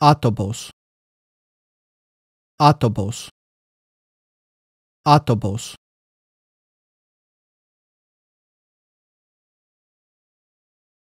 Autobus. Autobus. Autobus.